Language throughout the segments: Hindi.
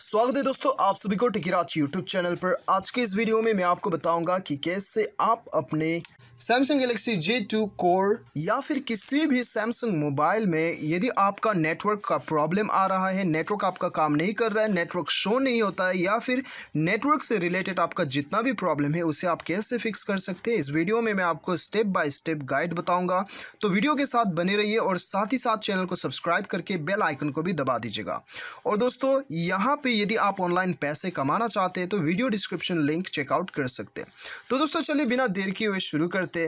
स्वागत है दोस्तों आप सभी को टिकीराज यूट्यूब चैनल पर आज के इस वीडियो में मैं आपको बताऊंगा कि कैसे आप अपने सैमसंग गैलेक्सी J2 कोर या फिर किसी भी सैमसंग मोबाइल में यदि आपका नेटवर्क का प्रॉब्लम आ रहा है नेटवर्क आपका काम नहीं कर रहा है नेटवर्क शो नहीं होता है या फिर नेटवर्क से रिलेटेड आपका जितना भी प्रॉब्लम है उसे आप कैसे फिक्स कर सकते हैं इस वीडियो में मैं आपको स्टेप बाय स्टेप गाइड बताऊंगा तो वीडियो के साथ बने रहिए और साथ ही साथ चैनल को सब्सक्राइब करके बेल आइकन को भी दबा दीजिएगा और दोस्तों यहाँ पर पे यदि आप ऑनलाइन पैसे कमाना चाहते हैं तो वीडियो डिस्क्रिप्शन लिंक चेकआउट कर सकते हैं तो दोस्तों चलिए बिना देर किए हुए शुरू करते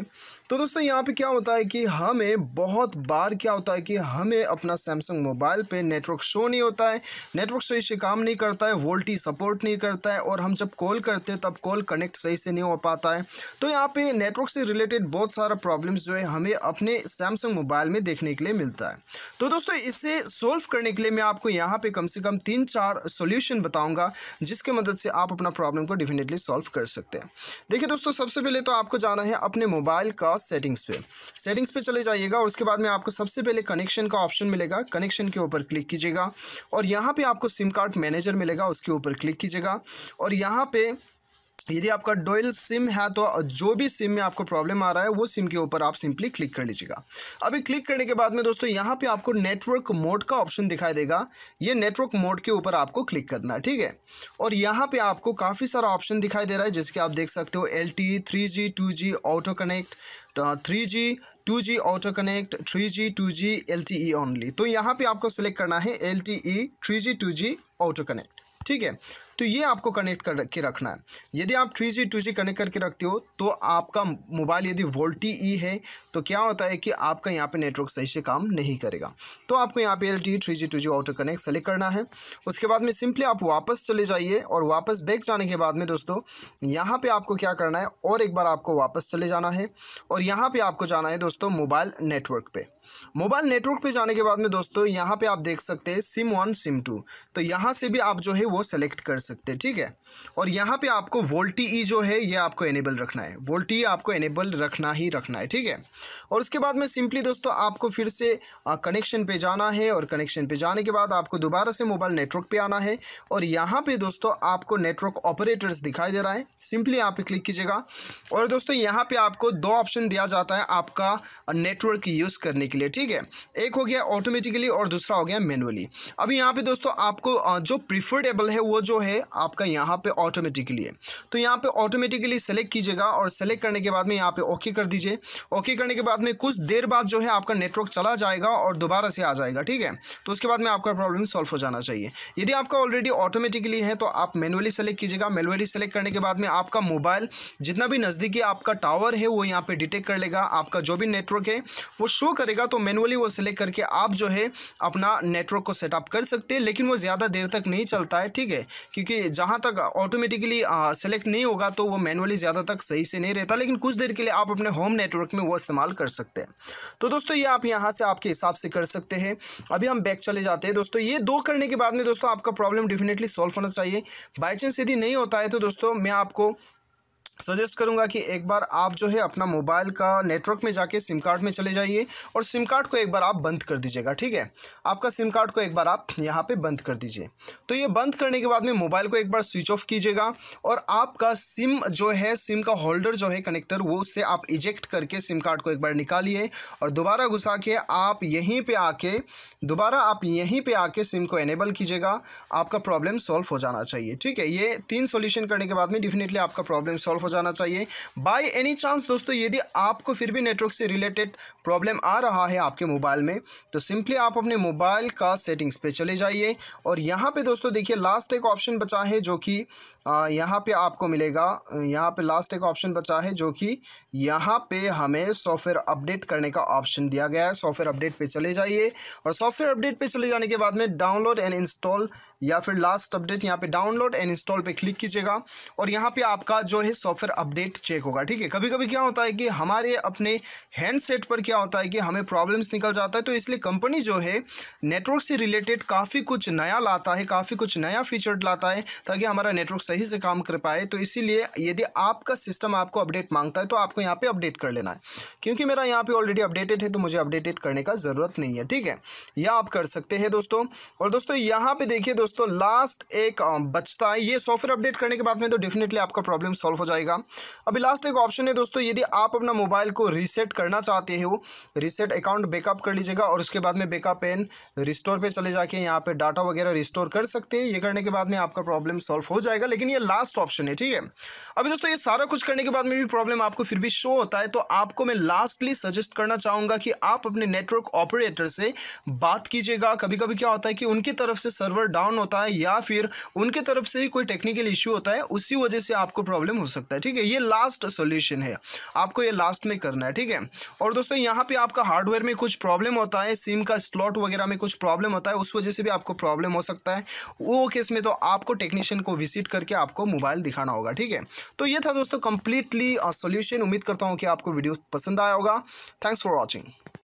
तो दोस्तों यहाँ पे क्या होता है कि हमें बहुत बार क्या होता है कि हमें अपना सैमसंग मोबाइल पे नेटवर्क शो नहीं होता है नेटवर्क सही से काम नहीं करता है वोल्टी सपोर्ट नहीं करता है और हम जब कॉल करते हैं तब कॉल कनेक्ट सही से नहीं हो पाता है तो यहाँ पे नेटवर्क से रिलेटेड बहुत सारा प्रॉब्लम्स जो है हमें अपने सैमसंग मोबाइल में देखने के लिए मिलता है तो दोस्तों इसे सोल्व करने के लिए मैं आपको यहाँ पर कम से कम तीन चार सोल्यू सोल्यूशन बताऊँगा जिसके मदद से आप अपना प्रॉब्लम को डेफिनेटली सॉल्व कर सकते हैं देखिए दोस्तों सबसे पहले तो आपको जाना है अपने मोबाइल का सेटिंग्स पे सेटिंग्स पे चले जाइएगा और उसके बाद में आपको सबसे पहले कनेक्शन का ऑप्शन मिलेगा कनेक्शन के ऊपर क्लिक कीजिएगा और यहाँ पर आपको सिम कार्ड मैनेजर मिलेगा उसके ऊपर क्लिक कीजिएगा और यहाँ पर यदि आपका डोयल सिम है तो जो भी सिम में आपको प्रॉब्लम आ रहा है वो सिम के ऊपर आप सिंपली क्लिक कर लीजिएगा अभी क्लिक करने के बाद में दोस्तों यहाँ पे आपको नेटवर्क मोड का ऑप्शन दिखाई देगा ये नेटवर्क मोड के ऊपर आपको क्लिक करना है ठीक है और यहाँ पे आपको काफ़ी सारा ऑप्शन दिखाई दे रहा है जिसके आप देख सकते हो L T three G two G auto connect three G two G auto connect three G two G L T E only तो यहाँ पे आपको सेलेक्ट करना है L T E three G two G auto connect ठीक है तो ये आपको कनेक्ट करके रखना है यदि आप three G two G connect करके रखते हो तो आपका मोबाइल यदि वोल्टी ई e है तो क्या होता है कि आपका यहाँ पे नेटवर्क सही से काम नहीं करेगा तो आपको यहाँ पे L T three G two G auto connect select करना है उसके बाद में सिंपली आप वापस चले जाइए और वापस बैक जाने के बाद में दोस्तों यहाँ पर आपको क्या करना है और एक बार आपको वापस चले जाना है और यहाँ पर आपको जाना है दोस्तों मोबाइल नेटवर्क पर मोबाइल नेटवर्क पे जाने के बाद में दोस्तों यहाँ पे आप देख सकते हैं सिम वन सिम टू तो यहाँ से भी आप जो है वो सेलेक्ट कर सकते सकते हैं ठीक है और यहाँ पे आपको वोल्टी ई e जो है ये आपको एनेबल रखना है वोल्टी e आपको एनेबल रखना ही रखना है ठीक है और उसके बाद में सिंपली दोस्तों आपको फिर से कनेक्शन पे जाना है और कनेक्शन पे जाने के बाद आपको दोबारा से मोबाइल नेटवर्क पे आना है और यहाँ पे दोस्तों आपको नेटवर्क ऑपरेटर्स दिखाई दे रहा है सिंपली यहाँ पे क्लिक कीजिएगा और दोस्तों यहाँ पर आपको दो ऑप्शन दिया जाता है आपका नेटवर्क यूज़ करने के लिए ठीक है एक हो गया ऑटोमेटिकली और दूसरा हो गया मैनुअली अभी यहाँ पर दोस्तों आपको जो प्रिफर्डेबल है वो जो है आपका यहाँ पे ऑटोमेटिकली है तो यहाँ पे ऑटोमेटिकली सेलेक्ट कीजिएगा और सेलेक्ट करने के बाद में यहाँ पे ओके कर दीजिए ओके करने के बाद में कुछ देर बाद जो है आपका नेटवर्क चला जाएगा और दोबारा से आ जाएगा ठीक है तो उसके बाद में आपका प्रॉब्लम सॉल्व हो जाना चाहिए यदि आपका ऑलरेडी ऑटोमेटिकली है तो आप मैनुअली सेलेक्ट कीजिएगा मैनुअली सेलेक्ट करने के बाद में आपका मोबाइल जितना भी नज़दीकी आपका टावर है वो यहाँ पर डिटेक्ट कर लेगा आपका जो भी नेटवर्क है वो शो करेगा तो मैनुअली वो सेलेक्ट करके आप जो है अपना नेटवर्क को सेटअप कर सकते हैं लेकिन वो ज़्यादा देर तक नहीं चलता है ठीक है क्योंकि क्योंकि जहाँ तक ऑटोमेटिकली सेलेक्ट नहीं होगा तो वो मैनुअली ज़्यादा तक सही से नहीं रहता लेकिन कुछ देर के लिए आप अपने होम नेटवर्क में वो इस्तेमाल कर सकते हैं तो दोस्तों ये आप यहाँ से आपके हिसाब से कर सकते हैं अभी हम बैक चले जाते हैं दोस्तों ये दो करने के बाद में दोस्तों आपका प्रॉब्लम डेफिनेटली सॉल्व होना चाहिए बाई चांस यदि नहीं होता है तो दोस्तों मैं आपको सजेस्ट करूंगा कि एक बार आप जो है अपना मोबाइल का नेटवर्क में जाके सिम कार्ड में चले जाइए और सिम कार्ड को एक बार आप बंद कर दीजिएगा ठीक है आपका सिम कार्ड को एक बार आप यहाँ पे बंद कर दीजिए तो ये बंद करने के बाद में मोबाइल को एक बार स्विच ऑफ कीजिएगा और आपका सिम जो है सिम का होल्डर जो है कनेक्टर वो उससे आप इजेक्ट करके सिम कार्ड को एक बार निकालिए और दोबारा घुसा के आप यहीं पर आके दोबारा आप यहीं पर आके सिम को एनेबल कीजिएगा आपका प्रॉब्लम सॉल्व हो जाना चाहिए ठीक है ये तीन सोल्यूशन करने के बाद में डेफिनेटली आपका प्रॉब्लम सॉल्व जाना चाहिए बाय एनी चांस दोस्तों यदि आपको फिर भी नेटवर्क से रिलेटेड प्रॉब्लम आ रहा है आपके मोबाइल में तो सिंपली आप अपने मोबाइल का सेटिंग्स पे चले जाइए और यहाँ पे दोस्तों देखिए लास्ट एक ऑप्शन बचा है जो कि यहाँ पे आपको मिलेगा यहाँ पे लास्ट एक ऑप्शन बचा है जो कि यहाँ पे हमें सॉफ्टवेयर अपडेट करने का ऑप्शन दिया गया है सॉफ्टवेयर अपडेट पे चले जाइए और सॉफ्टवेयर अपडेट पे चले जाने के बाद में डाउनलोड एंड इंस्टॉल या फिर लास्ट अपडेट यहाँ पे डाउनलोड एंड इंस्टॉल पे क्लिक कीजिएगा और यहाँ पे आपका जो है सॉफ्टवेयर फिर अपडेट चेक होगा ठीक है कभी कभी क्या होता है कि हमारे अपने हैंडसेट पर क्या होता है कि हमें प्रॉब्लम्स निकल जाता है तो इसलिए कंपनी जो है नेटवर्क से रिलेटेड काफ़ी कुछ नया लाता है काफ़ी कुछ नया फीचर लाता है ताकि हमारा नेटवर्क सही से काम कर पाए तो इसीलिए यदि आपका सिस्टम आपको अपडेट मांगता है तो आपको यहाँ पर अपडेट कर लेना है क्योंकि मेरा यहाँ पर ऑलरेडी अपडेटेड है तो मुझे अपडेटेड करने का ज़रूरत नहीं है ठीक है यह आप कर सकते हैं दोस्तों और दोस्तों यहाँ पर देखिए दोस्तों लास्ट एक बचता है ये सॉफ्टवेयर अपडेट करने के बाद में तो डेफिनेटली आपका प्रॉब्लम सॉल्व हो जाएगा रखिएगा अभी लास्ट एक ऑप्शन है दोस्तों यदि आप अपना मोबाइल को रीसेट करना चाहते हो रीसेट अकाउंट बैकअप कर लीजिएगा और उसके बाद में बैकअप एंड रिस्टोर पर चले जाके यहाँ पर डाटा वगैरह रिस्टोर कर सकते हैं ये करने के बाद में आपका प्रॉब्लम सॉल्व हो जाएगा लेकिन ये लास्ट ऑप्शन है ठीक है अभी दोस्तों ये सारा कुछ करने के बाद में भी प्रॉब्लम आपको फिर भी शो होता है तो आपको मैं लास्टली सजेस्ट करना चाहूँगा कि आप अपने नेटवर्क ऑपरेटर से बात कीजिएगा कभी कभी क्या होता है कि उनकी तरफ से सर्वर डाउन होता है या फिर उनके तरफ से ही कोई टेक्निकल इश्यू होता है उसी वजह से आपको प्रॉब्लम हो सकती है सकता है ठीक है ये लास्ट सोल्यूशन है आपको ये लास्ट में करना है ठीक है और दोस्तों यहाँ पे आपका हार्डवेयर में कुछ प्रॉब्लम होता है सिम का स्लॉट वगैरह में कुछ प्रॉब्लम होता है उस वजह से भी आपको प्रॉब्लम हो सकता है वो केस में तो आपको टेक्नीशियन को विजिट करके आपको मोबाइल दिखाना होगा ठीक है तो ये था दोस्तों कंप्लीटली सोल्यूशन uh, उम्मीद करता हूँ कि आपको वीडियो पसंद आया होगा थैंक्स फॉर वॉचिंग